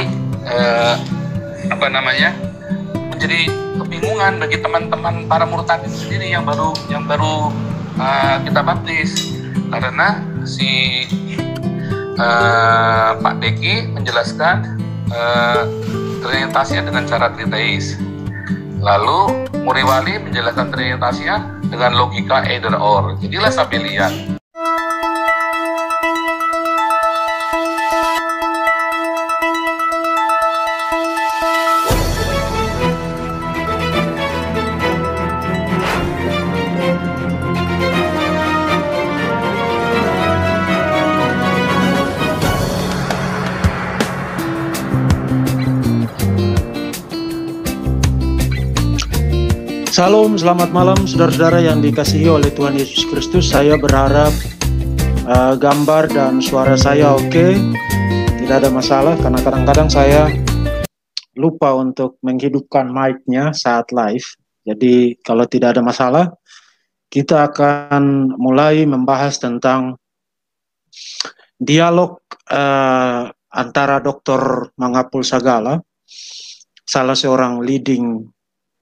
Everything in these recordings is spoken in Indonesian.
menjadi uh, eh, apa namanya menjadi kebingungan bagi teman-teman para murtad itu sendiri yang baru yang baru uh, kita baptis karena si uh, Pak Deki menjelaskan uh, trinitasnya dengan cara triteis lalu Muriwali menjelaskan trinitasnya dengan logika either or jadilah sambil lihat Salam, selamat malam saudara-saudara yang dikasihi oleh Tuhan Yesus Kristus. Saya berharap uh, gambar dan suara saya oke, okay. tidak ada masalah karena kadang-kadang saya lupa untuk menghidupkan mic-nya saat live. Jadi kalau tidak ada masalah, kita akan mulai membahas tentang dialog uh, antara Dr. Mangapul Sagala, salah seorang leading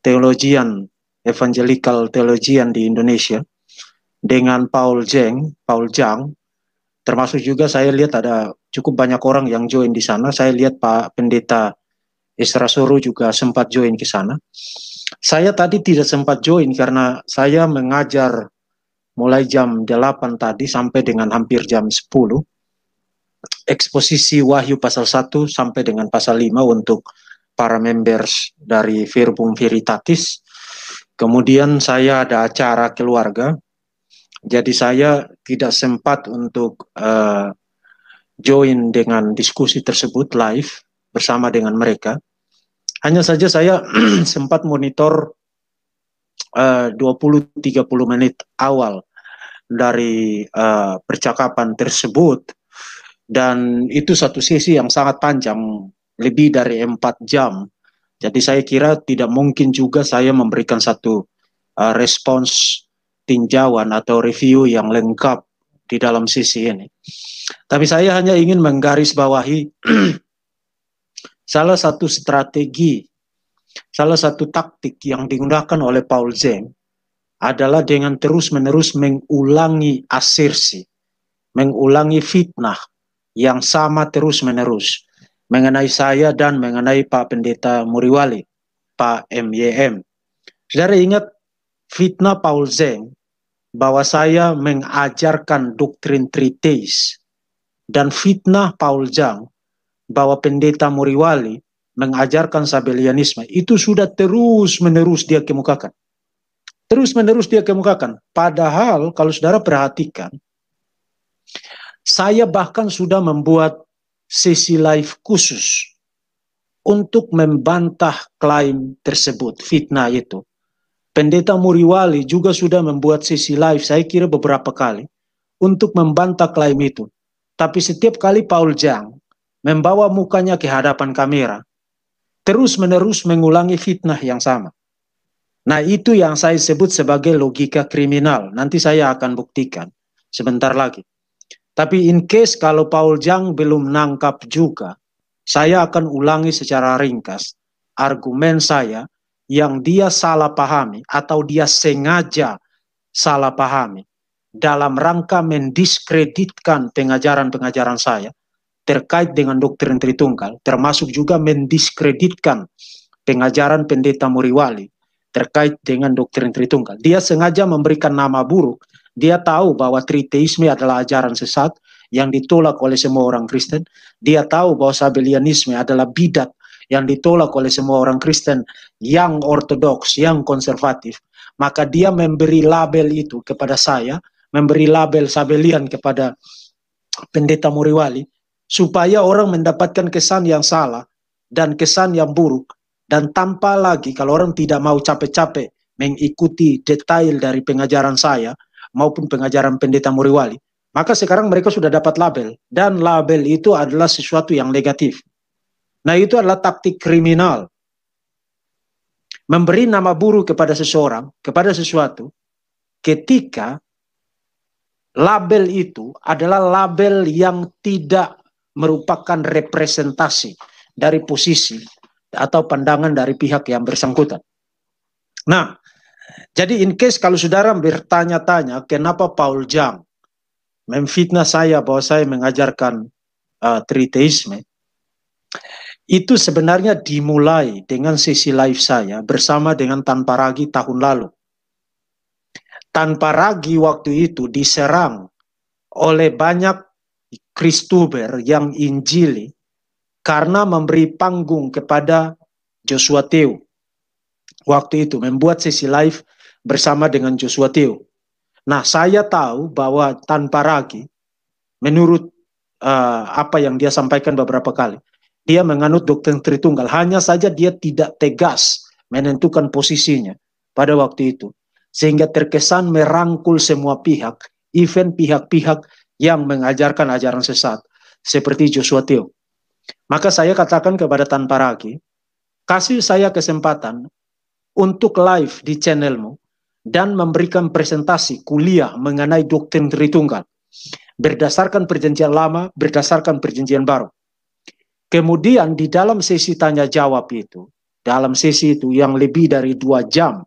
teologian Evangelical Theologian di Indonesia dengan Paul Jeng, Paul Jang. Termasuk juga saya lihat ada cukup banyak orang yang join di sana. Saya lihat Pak Pendeta Isra Suru juga sempat join ke sana. Saya tadi tidak sempat join karena saya mengajar mulai jam 8 tadi sampai dengan hampir jam 10. Eksposisi Wahyu pasal 1 sampai dengan pasal 5 untuk para members dari Verbum Veritatis Kemudian saya ada acara keluarga, jadi saya tidak sempat untuk uh, join dengan diskusi tersebut live bersama dengan mereka. Hanya saja saya sempat monitor eh, uh, 20-30 menit awal dari uh, percakapan tersebut dan itu satu sesi yang sangat panjang, lebih dari empat jam jadi saya kira tidak mungkin juga saya memberikan satu uh, respons tinjauan atau review yang lengkap di dalam sisi ini. Tapi saya hanya ingin menggarisbawahi salah satu strategi, salah satu taktik yang digunakan oleh Paul Zeng adalah dengan terus-menerus mengulangi asirsi, mengulangi fitnah yang sama terus-menerus mengenai saya dan mengenai Pak Pendeta Muriwali, Pak MYM. Saudara ingat fitnah Paul Zeng bahwa saya mengajarkan doktrin Triteis dan fitnah Paul Zeng bahwa Pendeta Muriwali mengajarkan sabelianisme itu sudah terus menerus dia kemukakan. Terus menerus dia kemukakan. Padahal kalau saudara perhatikan, saya bahkan sudah membuat Sisi live khusus untuk membantah klaim tersebut, fitnah itu. Pendeta Muriwali juga sudah membuat sisi live, saya kira beberapa kali, untuk membantah klaim itu. Tapi setiap kali Paul Jang membawa mukanya ke hadapan kamera, terus-menerus mengulangi fitnah yang sama. Nah, itu yang saya sebut sebagai logika kriminal. Nanti saya akan buktikan sebentar lagi. Tapi in case kalau Paul Jang belum nangkap juga, saya akan ulangi secara ringkas argumen saya yang dia salah pahami atau dia sengaja salah pahami dalam rangka mendiskreditkan pengajaran-pengajaran saya terkait dengan doktrin Tritunggal, termasuk juga mendiskreditkan pengajaran pendeta Muriwali terkait dengan doktrin Tritunggal. Dia sengaja memberikan nama buruk dia tahu bahwa triteisme adalah ajaran sesat yang ditolak oleh semua orang Kristen. Dia tahu bahwa sabelianisme adalah bidat yang ditolak oleh semua orang Kristen yang ortodoks, yang konservatif. Maka dia memberi label itu kepada saya, memberi label sabelian kepada pendeta Muriwali, supaya orang mendapatkan kesan yang salah dan kesan yang buruk. Dan tanpa lagi, kalau orang tidak mau capek-capek mengikuti detail dari pengajaran saya, maupun pengajaran pendeta Muriwali. Maka sekarang mereka sudah dapat label dan label itu adalah sesuatu yang negatif. Nah, itu adalah taktik kriminal. Memberi nama buruk kepada seseorang, kepada sesuatu ketika label itu adalah label yang tidak merupakan representasi dari posisi atau pandangan dari pihak yang bersangkutan. Nah, jadi in case kalau saudara bertanya-tanya kenapa Paul Jang memfitnah saya bahwa saya mengajarkan uh, eh, triteisme, itu sebenarnya dimulai dengan sisi live saya bersama dengan Tanpa Ragi tahun lalu. Tanpa Ragi waktu itu diserang oleh banyak Kristuber yang Injili karena memberi panggung kepada Joshua Teo waktu itu membuat sesi live bersama dengan Joshua Teo. Nah, saya tahu bahwa tanpa Ragi, menurut uh, apa yang dia sampaikan beberapa kali, dia menganut doktrin Tritunggal. Hanya saja dia tidak tegas menentukan posisinya pada waktu itu. Sehingga terkesan merangkul semua pihak, even pihak-pihak yang mengajarkan ajaran sesat. Seperti Joshua Teo. Maka saya katakan kepada tanpa ragi, kasih saya kesempatan untuk live di channelmu dan memberikan presentasi kuliah mengenai doktrin Tritunggal berdasarkan perjanjian lama, berdasarkan perjanjian baru. Kemudian di dalam sesi tanya jawab itu, dalam sesi itu yang lebih dari dua jam,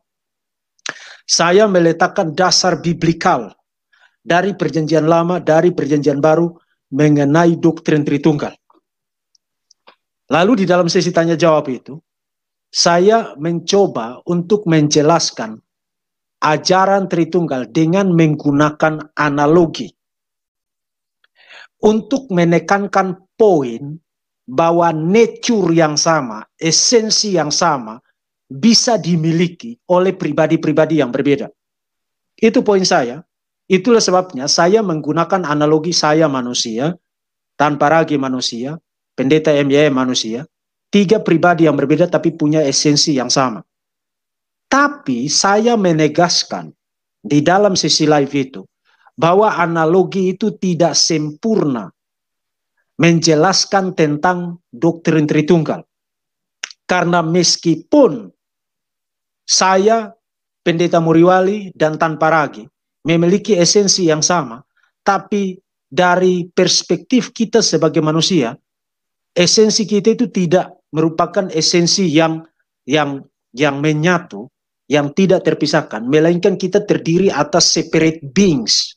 saya meletakkan dasar biblikal dari perjanjian lama, dari perjanjian baru mengenai doktrin Tritunggal. Lalu di dalam sesi tanya jawab itu, saya mencoba untuk menjelaskan ajaran Tritunggal dengan menggunakan analogi untuk menekankan poin bahwa nature yang sama, esensi yang sama bisa dimiliki oleh pribadi-pribadi yang berbeda. Itu poin saya. Itulah sebabnya saya menggunakan analogi saya manusia, tanpa ragi manusia, pendeta MYM manusia, tiga pribadi yang berbeda tapi punya esensi yang sama. Tapi saya menegaskan di dalam sisi live itu bahwa analogi itu tidak sempurna menjelaskan tentang doktrin Tritunggal. Karena meskipun saya, Pendeta Muriwali dan Tanpa Ragi memiliki esensi yang sama, tapi dari perspektif kita sebagai manusia, esensi kita itu tidak merupakan esensi yang yang yang menyatu, yang tidak terpisahkan, melainkan kita terdiri atas separate beings.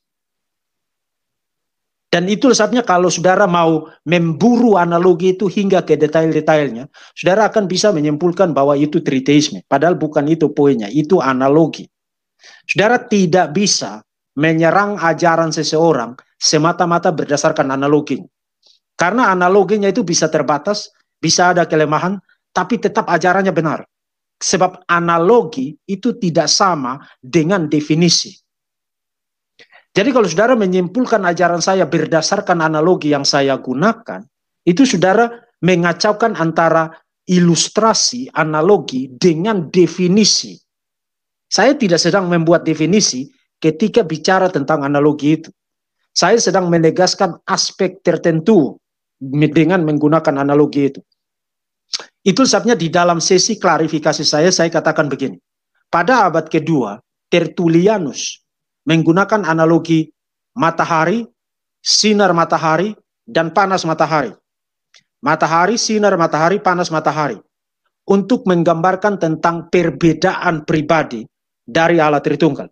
Dan itu sebabnya kalau saudara mau memburu analogi itu hingga ke detail-detailnya, saudara akan bisa menyimpulkan bahwa itu triteisme. Padahal bukan itu poinnya, itu analogi. Saudara tidak bisa menyerang ajaran seseorang semata-mata berdasarkan analoginya. Karena analoginya itu bisa terbatas bisa ada kelemahan, tapi tetap ajarannya benar. Sebab analogi itu tidak sama dengan definisi. Jadi kalau saudara menyimpulkan ajaran saya berdasarkan analogi yang saya gunakan, itu saudara mengacaukan antara ilustrasi analogi dengan definisi. Saya tidak sedang membuat definisi ketika bicara tentang analogi itu. Saya sedang menegaskan aspek tertentu dengan menggunakan analogi itu. Itu sebabnya di dalam sesi klarifikasi saya, saya katakan begini. Pada abad kedua, Tertulianus menggunakan analogi matahari, sinar matahari, dan panas matahari. Matahari, sinar matahari, panas matahari. Untuk menggambarkan tentang perbedaan pribadi dari alat Tritunggal.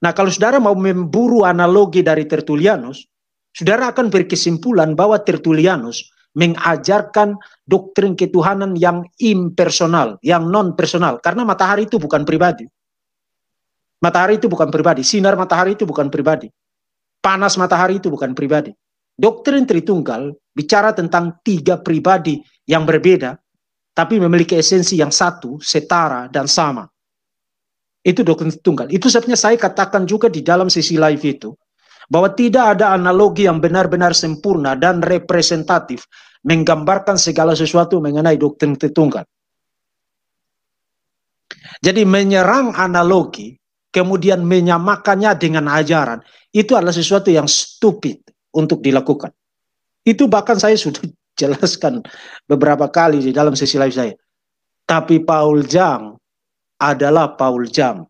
Nah kalau saudara mau memburu analogi dari Tertulianus saudara akan berkesimpulan bahwa Tertullianus mengajarkan doktrin ketuhanan yang impersonal, yang non personal karena matahari itu bukan pribadi. Matahari itu bukan pribadi, sinar matahari itu bukan pribadi. Panas matahari itu bukan pribadi. Doktrin Tritunggal bicara tentang tiga pribadi yang berbeda tapi memiliki esensi yang satu, setara dan sama. Itu doktrin Tritunggal. Itu sebabnya saya katakan juga di dalam sesi live itu bahwa tidak ada analogi yang benar-benar sempurna dan representatif menggambarkan segala sesuatu mengenai doktrin Tritunggal. Jadi menyerang analogi, kemudian menyamakannya dengan ajaran, itu adalah sesuatu yang stupid untuk dilakukan. Itu bahkan saya sudah jelaskan beberapa kali di dalam sesi live saya. Tapi Paul Jang adalah Paul Jang.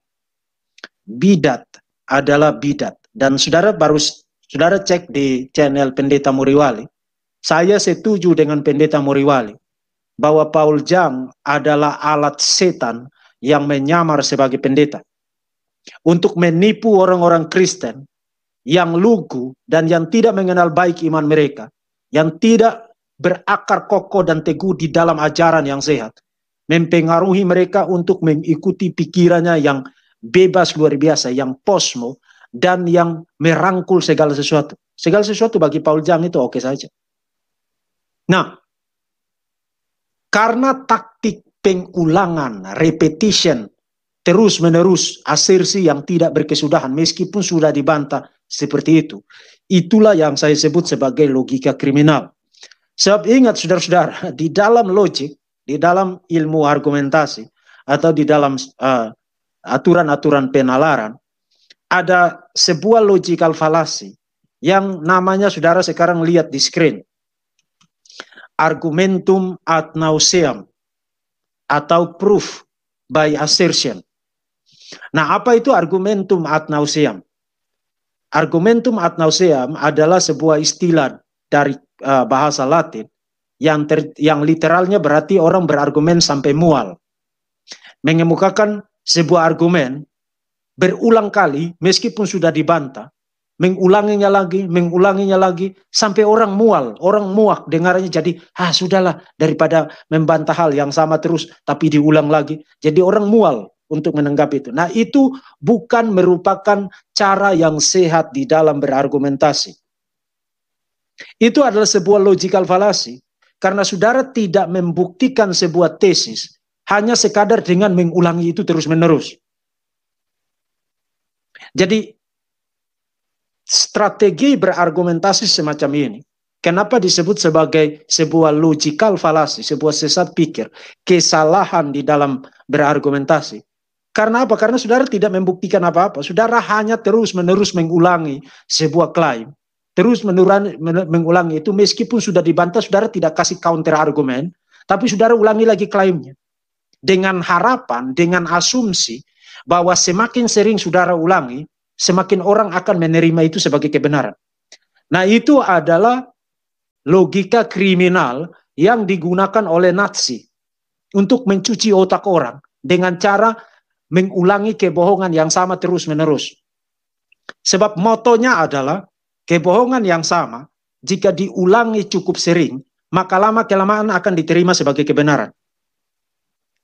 Bidat adalah bidat. Dan saudara baru saudara cek di channel Pendeta Muriwali, saya setuju dengan Pendeta Muriwali bahwa Paul Jam adalah alat setan yang menyamar sebagai pendeta untuk menipu orang-orang Kristen yang lugu dan yang tidak mengenal baik iman mereka, yang tidak berakar kokoh dan teguh di dalam ajaran yang sehat, mempengaruhi mereka untuk mengikuti pikirannya yang bebas luar biasa, yang posmo, dan yang merangkul segala sesuatu. Segala sesuatu bagi Paul Jang itu oke okay saja. Nah, karena taktik pengulangan, repetition, terus-menerus asersi yang tidak berkesudahan meskipun sudah dibantah seperti itu. Itulah yang saya sebut sebagai logika kriminal. Sebab ingat saudara-saudara, di dalam logik, di dalam ilmu argumentasi atau di dalam uh, eh, aturan -aturan penalaran, ada sebuah logical fallacy yang namanya saudara sekarang lihat di screen. Argumentum ad nauseam atau proof by assertion. Nah, apa itu argumentum ad nauseam? Argumentum ad nauseam adalah sebuah istilah dari uh, bahasa Latin yang ter, yang literalnya berarti orang berargumen sampai mual. Mengemukakan sebuah argumen berulang kali meskipun sudah dibantah, mengulanginya lagi, mengulanginya lagi sampai orang mual, orang muak dengarnya jadi ah sudahlah daripada membantah hal yang sama terus tapi diulang lagi. Jadi orang mual untuk menanggapi itu. Nah, itu bukan merupakan cara yang sehat di dalam berargumentasi. Itu adalah sebuah logical fallacy karena saudara tidak membuktikan sebuah tesis hanya sekadar dengan mengulangi itu terus-menerus. Jadi strategi berargumentasi semacam ini Kenapa disebut sebagai sebuah logical falasi, sebuah sesat pikir, kesalahan di dalam berargumentasi? Karena apa? Karena saudara tidak membuktikan apa-apa. Saudara hanya terus-menerus mengulangi sebuah klaim. Terus mengulangi itu meskipun sudah dibantah, saudara tidak kasih counter argument, tapi saudara ulangi lagi klaimnya. Dengan harapan, dengan asumsi, bahwa semakin sering saudara ulangi, semakin orang akan menerima itu sebagai kebenaran. Nah, itu adalah logika kriminal yang digunakan oleh Nazi untuk mencuci otak orang dengan cara mengulangi kebohongan yang sama terus-menerus. Sebab motonya adalah kebohongan yang sama jika diulangi cukup sering, maka lama kelamaan akan diterima sebagai kebenaran.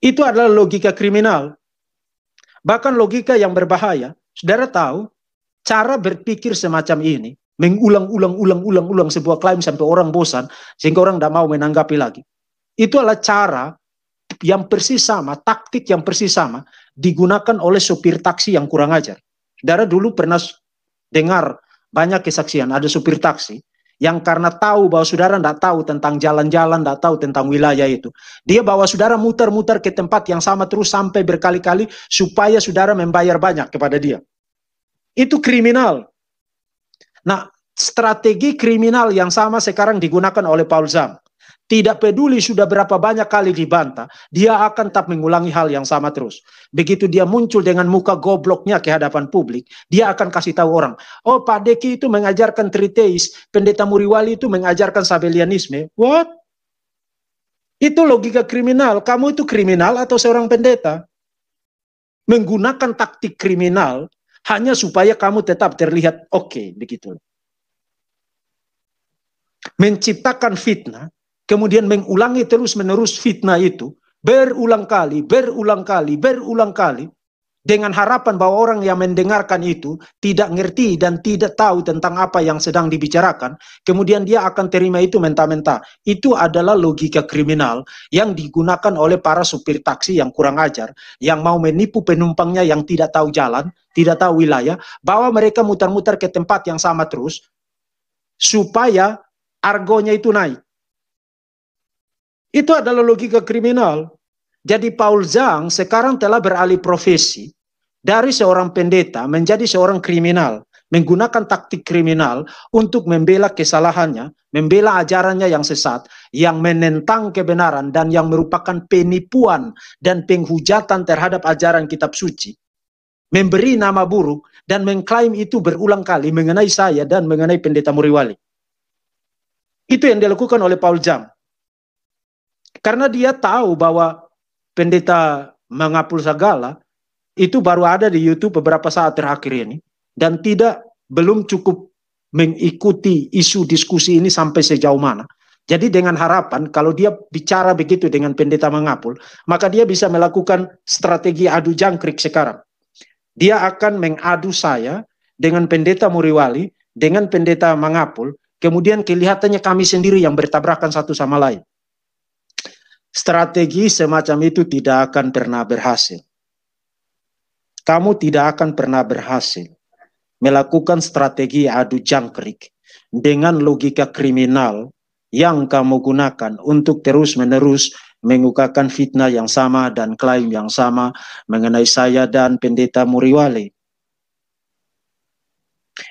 Itu adalah logika kriminal Bahkan logika yang berbahaya, saudara tahu cara berpikir semacam ini mengulang-ulang-ulang-ulang-ulang sebuah klaim sampai orang bosan sehingga orang tidak mau menanggapi lagi. Itu adalah cara yang persis sama, taktik yang persis sama digunakan oleh supir taksi yang kurang ajar. Saudara dulu pernah dengar banyak kesaksian ada supir taksi yang karena tahu bahwa saudara tidak tahu tentang jalan-jalan, tidak tahu tentang wilayah itu. Dia bawa saudara muter-muter ke tempat yang sama terus sampai berkali-kali supaya saudara membayar banyak kepada dia. Itu kriminal. Nah, strategi kriminal yang sama sekarang digunakan oleh Paul Zam. Tidak peduli sudah berapa banyak kali dibantah, dia akan tetap mengulangi hal yang sama terus. Begitu dia muncul dengan muka gobloknya ke hadapan publik, dia akan kasih tahu orang, oh Pak Deki itu mengajarkan triteis, pendeta Muriwali itu mengajarkan sabelianisme. What? Itu logika kriminal. Kamu itu kriminal atau seorang pendeta? Menggunakan taktik kriminal hanya supaya kamu tetap terlihat oke, okay, begitu. Menciptakan fitnah kemudian mengulangi terus-menerus fitnah itu berulang kali, berulang kali, berulang kali dengan harapan bahwa orang yang mendengarkan itu tidak ngerti dan tidak tahu tentang apa yang sedang dibicarakan, kemudian dia akan terima itu mentah-mentah. Itu adalah logika kriminal yang digunakan oleh para supir taksi yang kurang ajar, yang mau menipu penumpangnya yang tidak tahu jalan, tidak tahu wilayah, bahwa mereka mutar-mutar ke tempat yang sama terus supaya argonya itu naik. Itu adalah logika kriminal. Jadi Paul Zhang sekarang telah beralih profesi dari seorang pendeta menjadi seorang kriminal, menggunakan taktik kriminal untuk membela kesalahannya, membela ajarannya yang sesat, yang menentang kebenaran dan yang merupakan penipuan dan penghujatan terhadap ajaran kitab suci. Memberi nama buruk dan mengklaim itu berulang kali mengenai saya dan mengenai pendeta Muriwali. Itu yang dilakukan oleh Paul Zhang. Karena dia tahu bahwa pendeta mengapul segala itu baru ada di YouTube beberapa saat terakhir ini dan tidak belum cukup mengikuti isu diskusi ini sampai sejauh mana. Jadi dengan harapan kalau dia bicara begitu dengan pendeta mengapul, maka dia bisa melakukan strategi adu jangkrik sekarang. Dia akan mengadu saya dengan pendeta Muriwali, dengan pendeta mengapul, kemudian kelihatannya kami sendiri yang bertabrakan satu sama lain strategi semacam itu tidak akan pernah berhasil. Kamu tidak akan pernah berhasil melakukan strategi adu jangkrik dengan logika kriminal yang kamu gunakan untuk terus-menerus mengukakan fitnah yang sama dan klaim yang sama mengenai saya dan pendeta Muriwale.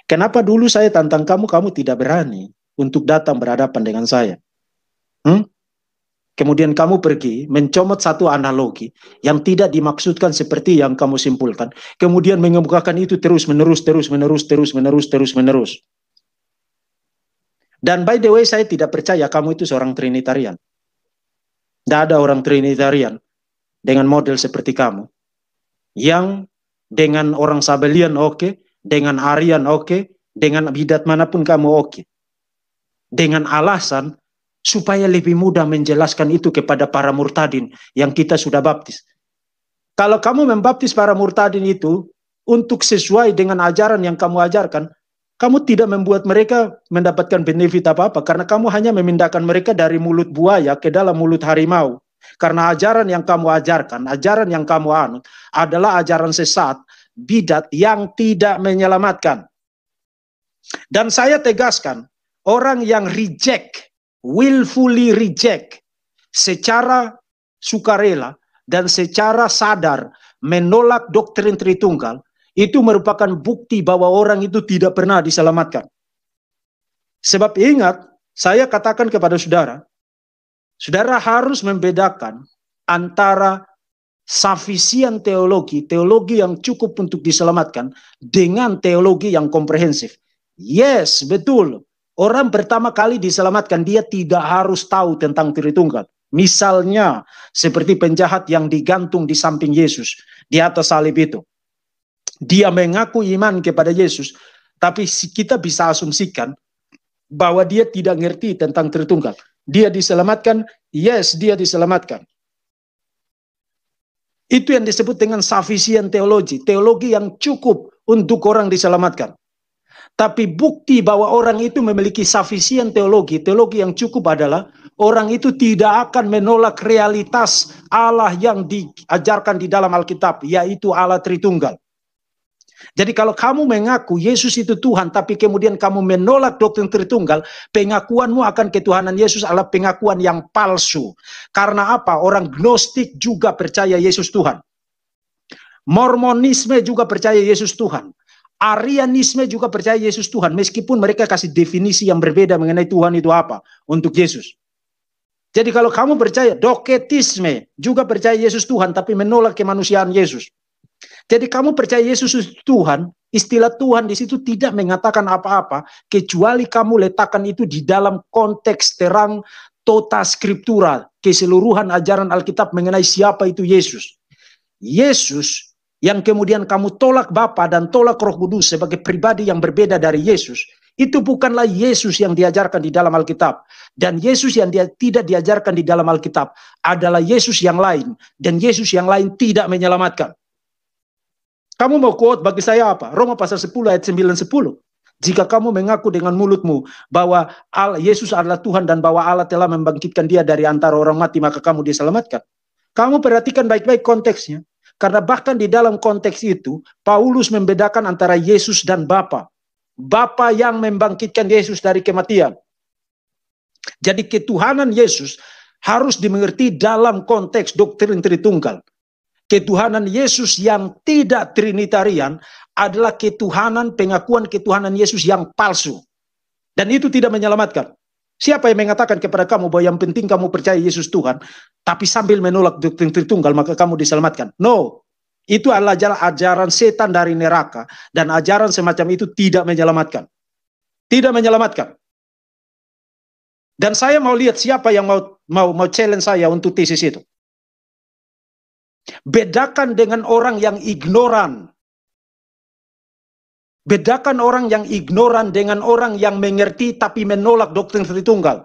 Kenapa dulu saya tantang kamu, kamu tidak berani untuk datang berhadapan dengan saya? Hmm? Kemudian kamu pergi mencomot satu analogi yang tidak dimaksudkan seperti yang kamu simpulkan. Kemudian mengemukakan itu terus menerus, terus menerus, terus menerus, terus menerus. Dan by the way, saya tidak percaya kamu itu seorang Trinitarian. Tidak ada orang Trinitarian dengan model seperti kamu. Yang dengan orang Sabelian oke, okay. dengan Arian oke, okay. dengan bidat manapun kamu oke. Okay. Dengan alasan supaya lebih mudah menjelaskan itu kepada para murtadin yang kita sudah baptis. Kalau kamu membaptis para murtadin itu untuk sesuai dengan ajaran yang kamu ajarkan, kamu tidak membuat mereka mendapatkan benefit apa-apa karena kamu hanya memindahkan mereka dari mulut buaya ke dalam mulut harimau. Karena ajaran yang kamu ajarkan, ajaran yang kamu anut adalah ajaran sesat, bidat yang tidak menyelamatkan. Dan saya tegaskan, orang yang reject willfully reject secara sukarela dan secara sadar menolak doktrin Tritunggal itu merupakan bukti bahwa orang itu tidak pernah diselamatkan. Sebab ingat, saya katakan kepada saudara, saudara harus membedakan antara sufisien teologi, teologi yang cukup untuk diselamatkan dengan teologi yang komprehensif. Yes, betul. Orang pertama kali diselamatkan, dia tidak harus tahu tentang Tritunggal. Misalnya seperti penjahat yang digantung di samping Yesus, di atas salib itu. Dia mengaku iman kepada Yesus, tapi kita bisa asumsikan bahwa dia tidak ngerti tentang Tritunggal. Dia diselamatkan, yes dia diselamatkan. Itu yang disebut dengan sufficient teologi, teologi yang cukup untuk orang diselamatkan. Tapi bukti bahwa orang itu memiliki sufficient teologi, teologi yang cukup adalah orang itu tidak akan menolak realitas Allah yang diajarkan di dalam Alkitab, yaitu Allah Tritunggal. Jadi kalau kamu mengaku Yesus itu Tuhan, tapi kemudian kamu menolak doktrin Tritunggal, pengakuanmu akan ketuhanan Yesus adalah pengakuan yang palsu. Karena apa? Orang gnostik juga percaya Yesus Tuhan. Mormonisme juga percaya Yesus Tuhan. Arianisme juga percaya Yesus Tuhan, meskipun mereka kasih definisi yang berbeda mengenai Tuhan itu apa untuk Yesus. Jadi kalau kamu percaya doketisme, juga percaya Yesus Tuhan, tapi menolak kemanusiaan Yesus. Jadi kamu percaya Yesus Tuhan, istilah Tuhan di situ tidak mengatakan apa-apa, kecuali kamu letakkan itu di dalam konteks terang tota skriptura, keseluruhan ajaran Alkitab mengenai siapa itu Yesus. Yesus yang kemudian kamu tolak Bapa dan tolak Roh Kudus sebagai pribadi yang berbeda dari Yesus, itu bukanlah Yesus yang diajarkan di dalam Alkitab. Dan Yesus yang dia, tidak diajarkan di dalam Alkitab adalah Yesus yang lain. Dan Yesus yang lain tidak menyelamatkan. Kamu mau quote bagi saya apa? Roma pasal 10 ayat 9 10. Jika kamu mengaku dengan mulutmu bahwa Allah, Yesus adalah Tuhan dan bahwa Allah telah membangkitkan dia dari antara orang mati, maka kamu diselamatkan. Kamu perhatikan baik-baik konteksnya. Karena bahkan di dalam konteks itu, Paulus membedakan antara Yesus dan Bapa. Bapa yang membangkitkan Yesus dari kematian. Jadi ketuhanan Yesus harus dimengerti dalam konteks doktrin Tritunggal. Ketuhanan Yesus yang tidak trinitarian adalah ketuhanan pengakuan ketuhanan Yesus yang palsu. Dan itu tidak menyelamatkan. Siapa yang mengatakan kepada kamu bahwa yang penting kamu percaya Yesus Tuhan, tapi sambil menolak doktrin Tritunggal maka kamu diselamatkan? No, itu adalah ajaran setan dari neraka dan ajaran semacam itu tidak menyelamatkan. Tidak menyelamatkan. Dan saya mau lihat siapa yang mau mau mau challenge saya untuk tesis itu. Bedakan dengan orang yang ignoran. Bedakan orang yang ignoran dengan orang yang mengerti tapi menolak doktrin Tritunggal.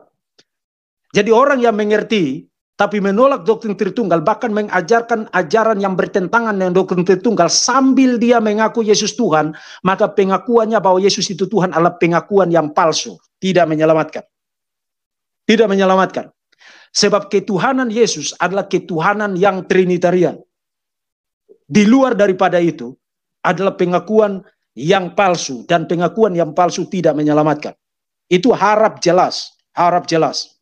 Jadi orang yang mengerti tapi menolak doktrin Tritunggal bahkan mengajarkan ajaran yang bertentangan dengan doktrin Tritunggal sambil dia mengaku Yesus Tuhan, maka pengakuannya bahwa Yesus itu Tuhan adalah pengakuan yang palsu, tidak menyelamatkan. Tidak menyelamatkan. Sebab ketuhanan Yesus adalah ketuhanan yang trinitarian. Di luar daripada itu adalah pengakuan yang palsu dan pengakuan yang palsu tidak menyelamatkan. Itu harap jelas, harap jelas.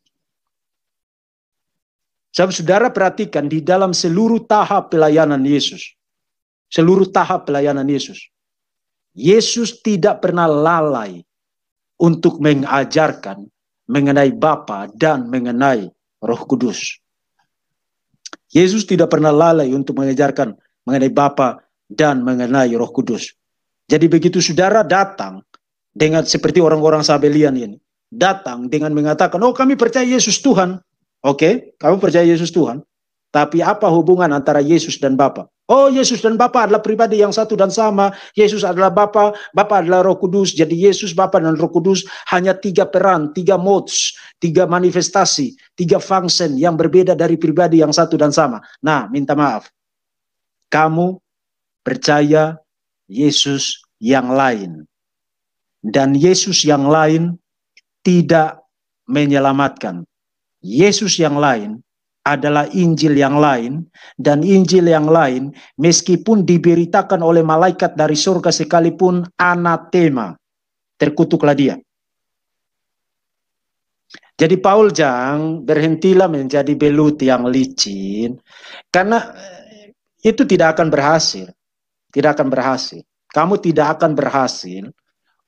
Saudara perhatikan di dalam seluruh tahap pelayanan Yesus. Seluruh tahap pelayanan Yesus. Yesus tidak pernah lalai untuk mengajarkan mengenai Bapa dan mengenai Roh Kudus. Yesus tidak pernah lalai untuk mengajarkan mengenai Bapa dan mengenai Roh Kudus. Jadi begitu saudara datang dengan seperti orang-orang Sabelian ini, datang dengan mengatakan, "Oh, kami percaya Yesus Tuhan." Oke, okay, kamu percaya Yesus Tuhan. Tapi apa hubungan antara Yesus dan Bapa? Oh, Yesus dan Bapa adalah pribadi yang satu dan sama. Yesus adalah Bapa, Bapa adalah Roh Kudus. Jadi Yesus, Bapa dan Roh Kudus hanya tiga peran, tiga modes, tiga manifestasi, tiga function yang berbeda dari pribadi yang satu dan sama. Nah, minta maaf. Kamu percaya Yesus yang lain. Dan Yesus yang lain tidak menyelamatkan. Yesus yang lain adalah Injil yang lain dan Injil yang lain meskipun diberitakan oleh malaikat dari surga sekalipun anatema terkutuklah dia jadi Paul jang berhentilah menjadi belut yang licin karena eh, itu tidak akan berhasil tidak akan berhasil. Kamu tidak akan berhasil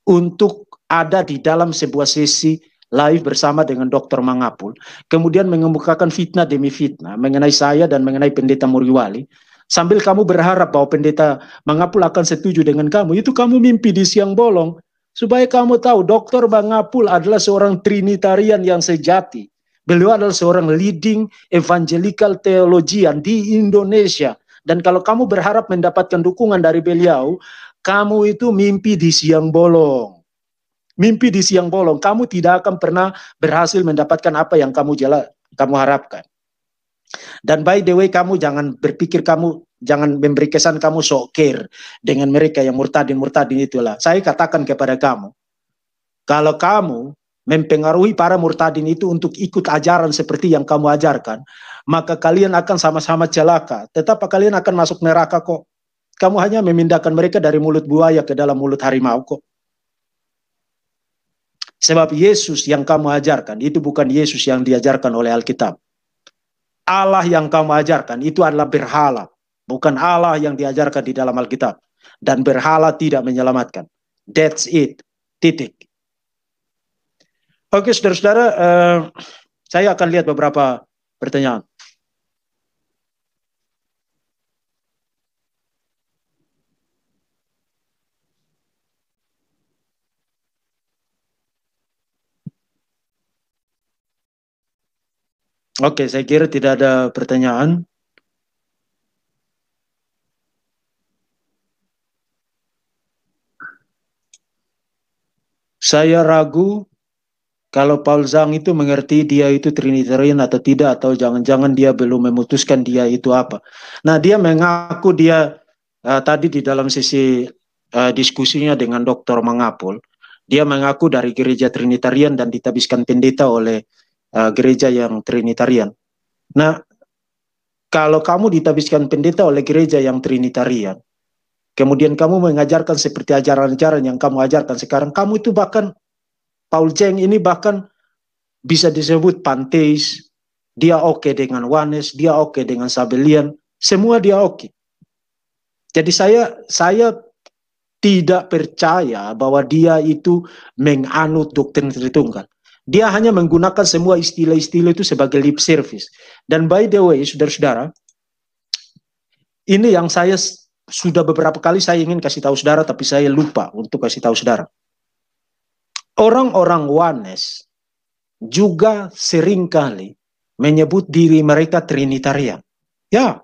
untuk ada di dalam sebuah sesi live bersama dengan Dr. Mangapul, kemudian mengemukakan fitnah demi fitnah mengenai saya dan mengenai pendeta Muriwali, sambil kamu berharap bahwa pendeta Mangapul akan setuju dengan kamu, itu kamu mimpi di siang bolong. Supaya kamu tahu, Dr. Mangapul adalah seorang Trinitarian yang sejati. Beliau adalah seorang leading evangelical theologian di Indonesia dan kalau kamu berharap mendapatkan dukungan dari beliau, kamu itu mimpi di siang bolong. Mimpi di siang bolong, kamu tidak akan pernah berhasil mendapatkan apa yang kamu jala, kamu harapkan. Dan by the way, kamu jangan berpikir kamu jangan memberi kesan kamu sokir dengan mereka yang murtadin murtadin itulah. Saya katakan kepada kamu, kalau kamu mempengaruhi para murtadin itu untuk ikut ajaran seperti yang kamu ajarkan, maka kalian akan sama-sama celaka. Tetap kalian akan masuk neraka kok. Kamu hanya memindahkan mereka dari mulut buaya ke dalam mulut harimau kok. Sebab Yesus yang kamu ajarkan itu bukan Yesus yang diajarkan oleh Alkitab. Allah yang kamu ajarkan itu adalah berhala, bukan Allah yang diajarkan di dalam Alkitab. Dan berhala tidak menyelamatkan. That's it. Titik. Oke, saudara-saudara, uh, saya akan lihat beberapa pertanyaan. Oke, saya kira tidak ada pertanyaan. Saya ragu kalau Paul Zhang itu mengerti dia itu Trinitarian atau tidak atau jangan-jangan dia belum memutuskan dia itu apa. Nah dia mengaku dia uh, tadi di dalam sisi uh, diskusinya dengan Dr. Mangapul, dia mengaku dari gereja Trinitarian dan ditabiskan pendeta oleh uh, gereja yang Trinitarian. Nah kalau kamu ditabiskan pendeta oleh gereja yang Trinitarian, kemudian kamu mengajarkan seperti ajaran-ajaran yang kamu ajarkan sekarang, kamu itu bahkan Paul Cheng ini bahkan bisa disebut panteis, dia oke okay dengan Wanes, dia oke okay dengan Sabelian, semua dia oke. Okay. Jadi saya saya tidak percaya bahwa dia itu menganut doktrin Tritunggal. Dia hanya menggunakan semua istilah-istilah itu sebagai lip service. Dan by the way, saudara-saudara, ini yang saya sudah beberapa kali saya ingin kasih tahu saudara, tapi saya lupa untuk kasih tahu saudara. Orang-orang Wanes juga seringkali menyebut diri mereka Trinitarian. Ya,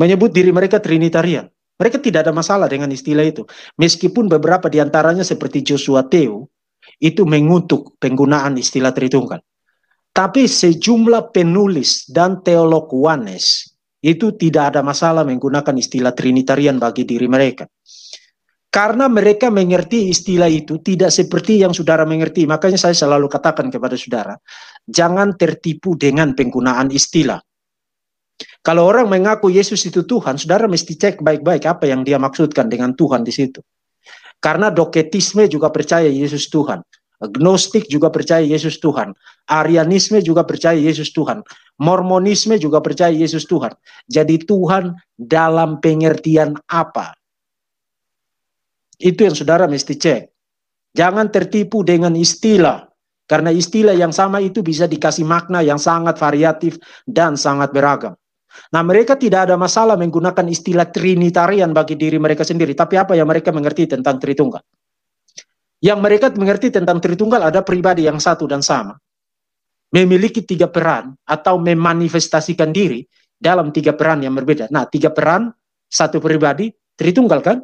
menyebut diri mereka Trinitarian. Mereka tidak ada masalah dengan istilah itu. Meskipun beberapa diantaranya seperti Joshua Teo, itu mengutuk penggunaan istilah Tritunggal. Tapi sejumlah penulis dan teolog Wanes itu tidak ada masalah menggunakan istilah Trinitarian bagi diri mereka. Karena mereka mengerti istilah itu tidak seperti yang saudara mengerti. Makanya saya selalu katakan kepada saudara, jangan tertipu dengan penggunaan istilah. Kalau orang mengaku Yesus itu Tuhan, saudara mesti cek baik-baik apa yang dia maksudkan dengan Tuhan di situ. Karena doketisme juga percaya Yesus Tuhan. Gnostik juga percaya Yesus Tuhan. Arianisme juga percaya Yesus Tuhan. Mormonisme juga percaya Yesus Tuhan. Jadi Tuhan dalam pengertian apa? Itu yang saudara mesti cek. Jangan tertipu dengan istilah. Karena istilah yang sama itu bisa dikasih makna yang sangat variatif dan sangat beragam. Nah mereka tidak ada masalah menggunakan istilah trinitarian bagi diri mereka sendiri. Tapi apa yang mereka mengerti tentang Tritunggal? Yang mereka mengerti tentang Tritunggal ada pribadi yang satu dan sama. Memiliki tiga peran atau memanifestasikan diri dalam tiga peran yang berbeda. Nah tiga peran, satu pribadi, Tritunggal kan?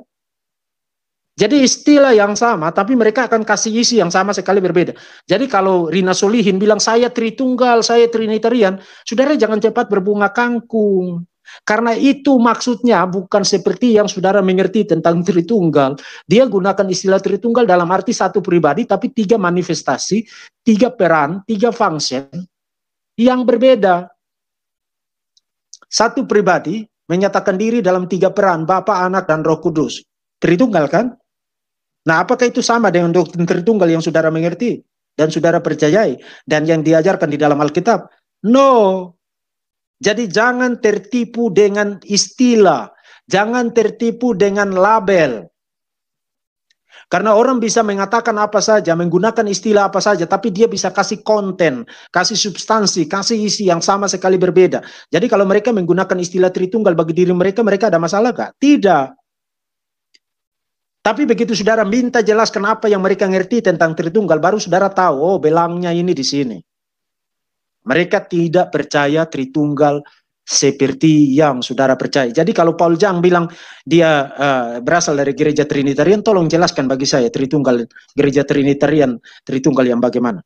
Jadi istilah yang sama, tapi mereka akan kasih isi yang sama sekali berbeda. Jadi kalau Rina Solihin bilang saya Tritunggal, saya Trinitarian, saudara jangan cepat berbunga kangkung. Karena itu maksudnya bukan seperti yang saudara mengerti tentang Tritunggal. Dia gunakan istilah Tritunggal dalam arti satu pribadi, tapi tiga manifestasi, tiga peran, tiga function yang berbeda. Satu pribadi menyatakan diri dalam tiga peran, Bapak, Anak, dan Roh Kudus. Tritunggal kan? Nah, apakah itu sama dengan doktrin Tritunggal yang saudara mengerti dan saudara percayai dan yang diajarkan di dalam Alkitab? No. Jadi jangan tertipu dengan istilah, jangan tertipu dengan label. Karena orang bisa mengatakan apa saja, menggunakan istilah apa saja, tapi dia bisa kasih konten, kasih substansi, kasih isi yang sama sekali berbeda. Jadi kalau mereka menggunakan istilah Tritunggal bagi diri mereka, mereka ada masalah gak? Tidak. Tapi begitu saudara minta jelaskan apa yang mereka ngerti tentang Tritunggal, baru saudara tahu, oh belangnya ini di sini. Mereka tidak percaya Tritunggal seperti yang saudara percaya. Jadi kalau Paul Jang bilang dia uh, berasal dari gereja Trinitarian, tolong jelaskan bagi saya Tritunggal gereja Trinitarian, Tritunggal yang bagaimana?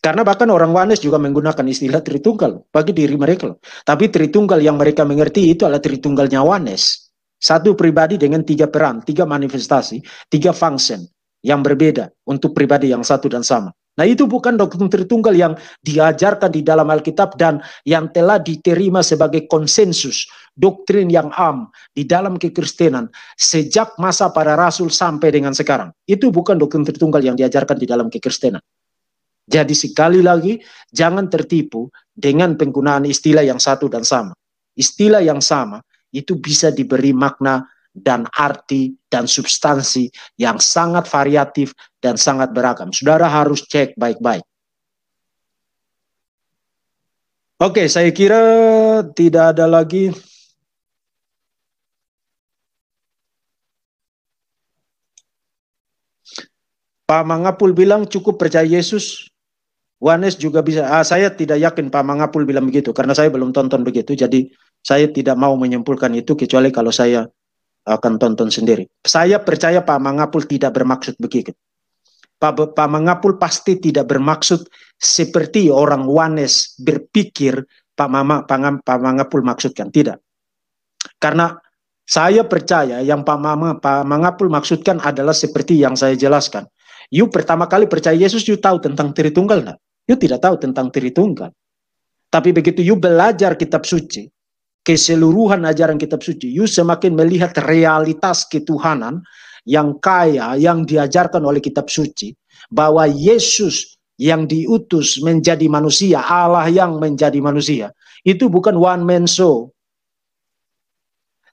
Karena bahkan orang Wanes juga menggunakan istilah Tritunggal bagi diri mereka. Tapi Tritunggal yang mereka mengerti itu adalah Tritunggalnya Wanes. Satu pribadi dengan tiga peran, tiga manifestasi, tiga function yang berbeda untuk pribadi yang satu dan sama. Nah itu bukan doktrin Tritunggal yang diajarkan di dalam Alkitab dan yang telah diterima sebagai konsensus doktrin yang am di dalam kekristenan sejak masa para rasul sampai dengan sekarang. Itu bukan doktrin Tritunggal yang diajarkan di dalam kekristenan. Jadi sekali lagi jangan tertipu dengan penggunaan istilah yang satu dan sama. Istilah yang sama itu bisa diberi makna dan arti dan substansi yang sangat variatif dan sangat beragam. Saudara harus cek baik-baik. Oke, saya kira tidak ada lagi. Pak Mangapul bilang cukup percaya Yesus. Wanes juga bisa. Ah, saya tidak yakin Pak Mangapul bilang begitu karena saya belum tonton begitu. Jadi saya tidak mau menyimpulkan itu kecuali kalau saya akan tonton sendiri. Saya percaya Pak Mangapul tidak bermaksud begitu. Pak, Pak Mangapul pasti tidak bermaksud seperti orang Wanes berpikir Pak Mama Pak, Pak Mangapul maksudkan tidak. Karena saya percaya yang Pak Mama Pak Mangapul maksudkan adalah seperti yang saya jelaskan. You pertama kali percaya Yesus, you tahu tentang Tritunggal nggak? You tidak tahu tentang Tritunggal. Tapi begitu you belajar kitab suci, keseluruhan ajaran kitab suci, you semakin melihat realitas ketuhanan yang kaya, yang diajarkan oleh kitab suci. Bahwa Yesus yang diutus menjadi manusia, Allah yang menjadi manusia. Itu bukan one man show.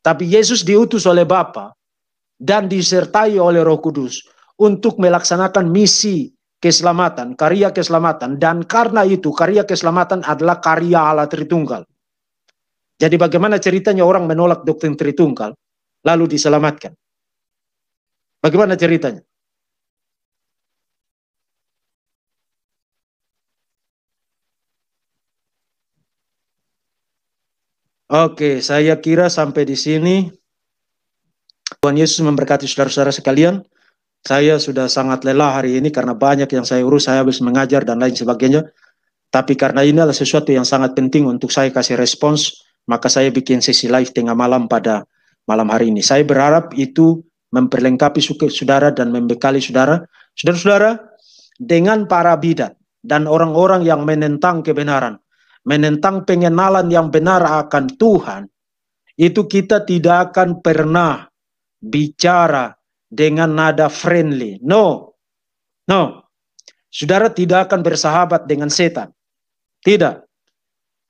Tapi Yesus diutus oleh Bapa dan disertai oleh Roh Kudus untuk melaksanakan misi keselamatan, karya keselamatan, dan karena itu karya keselamatan adalah karya Allah Tritunggal. Jadi bagaimana ceritanya orang menolak doktrin Tritunggal, lalu diselamatkan? Bagaimana ceritanya? Oke, saya kira sampai di sini. Tuhan Yesus memberkati saudara-saudara sekalian saya sudah sangat lelah hari ini karena banyak yang saya urus, saya habis mengajar dan lain sebagainya. Tapi karena ini adalah sesuatu yang sangat penting untuk saya kasih respons, maka saya bikin sesi live tengah malam pada malam hari ini. Saya berharap itu memperlengkapi saudara dan membekali saudara. Saudara-saudara, dengan para bidat dan orang-orang yang menentang kebenaran, menentang pengenalan yang benar akan Tuhan, itu kita tidak akan pernah bicara dengan nada friendly. No. No. Saudara tidak akan bersahabat dengan setan. Tidak.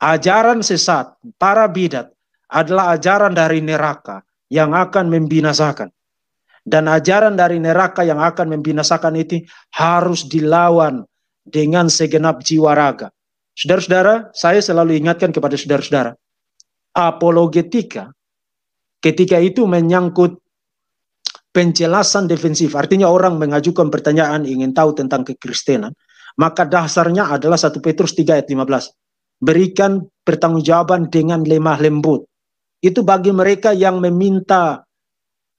Ajaran sesat, para bidat adalah ajaran dari neraka yang akan membinasakan. Dan ajaran dari neraka yang akan membinasakan itu harus dilawan dengan segenap jiwa raga. Saudara-saudara, saya selalu ingatkan kepada saudara-saudara, apologetika ketika itu menyangkut penjelasan defensif, artinya orang mengajukan pertanyaan ingin tahu tentang kekristenan, maka dasarnya adalah 1 Petrus 3 ayat 15. Berikan pertanggungjawaban dengan lemah lembut. Itu bagi mereka yang meminta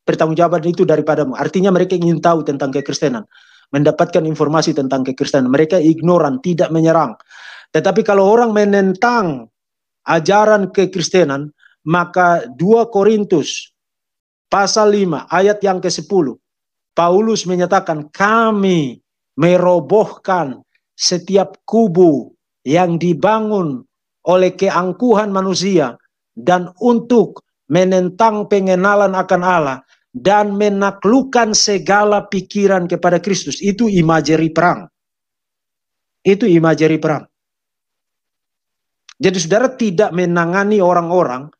pertanggungjawaban itu daripadamu. Artinya mereka ingin tahu tentang kekristenan, mendapatkan informasi tentang kekristenan. Mereka ignoran, tidak menyerang. Tetapi kalau orang menentang ajaran kekristenan, maka 2 Korintus pasal 5 ayat yang ke-10. Paulus menyatakan kami merobohkan setiap kubu yang dibangun oleh keangkuhan manusia dan untuk menentang pengenalan akan Allah dan menaklukkan segala pikiran kepada Kristus. Itu imajeri perang. Itu imajeri perang. Jadi saudara tidak menangani orang-orang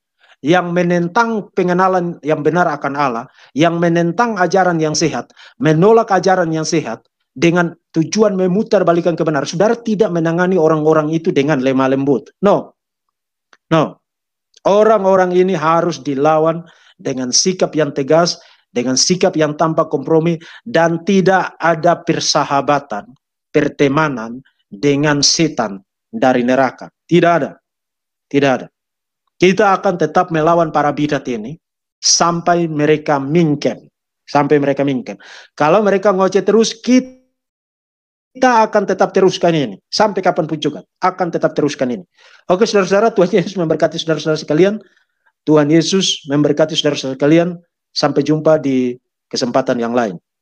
yang menentang pengenalan yang benar akan Allah, yang menentang ajaran yang sehat, menolak ajaran yang sehat, dengan tujuan memutar balikan kebenaran. Saudara tidak menangani orang-orang itu dengan lemah lembut. No. No. Orang-orang ini harus dilawan dengan sikap yang tegas, dengan sikap yang tanpa kompromi, dan tidak ada persahabatan, pertemanan dengan setan dari neraka. Tidak ada. Tidak ada kita akan tetap melawan para bidat ini sampai mereka mingkem. Sampai mereka mingkem. Kalau mereka ngoceh terus, kita akan tetap teruskan ini. Sampai kapan pun juga. Akan tetap teruskan ini. Oke saudara-saudara, Tuhan Yesus memberkati saudara-saudara sekalian. Tuhan Yesus memberkati saudara-saudara sekalian. Sampai jumpa di kesempatan yang lain.